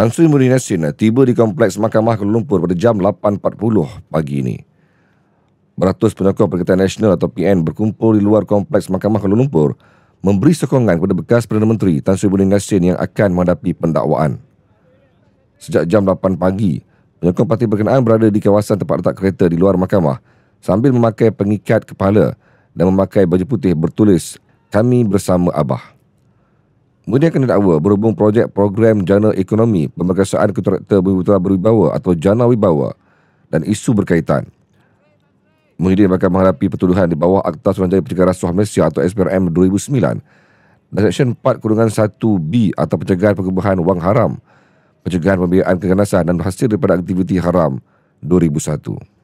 Tan Sri Muhyiddin Nasir tiba di Kompleks Mahkamah Kuala Lumpur pada jam 8.40 pagi ini. Beratus penyokong Perikatan Nasional atau PN berkumpul di luar Kompleks Mahkamah Kuala Lumpur memberi sokongan kepada bekas Perdana Menteri Tan Sri Muhyiddin Nasir yang akan menghadapi pendakwaan. Sejak jam 8 pagi, penyokong parti berkenaan berada di kawasan tempat letak kereta di luar mahkamah sambil memakai pengikat kepala dan memakai baju putih bertulis Kami Bersama Abah. Kemudian kena dakwa berhubung projek program jana ekonomi pemerkasaan kontraktor Bumi Berwibawa atau jana Wibawa dan isu berkaitan. Muhyiddin bakal menghadapi pertuduhan di bawah Akta Suruhanjaya Pencegahan Rasuah Malaysia atau SPRM 2009 dan Seksyen 4 Kurungan 1B atau Pencegahan Pengubahan Wang Haram, Pencegahan Pembiayaan Keganasan dan Hasil Daripada Aktiviti Haram 2001.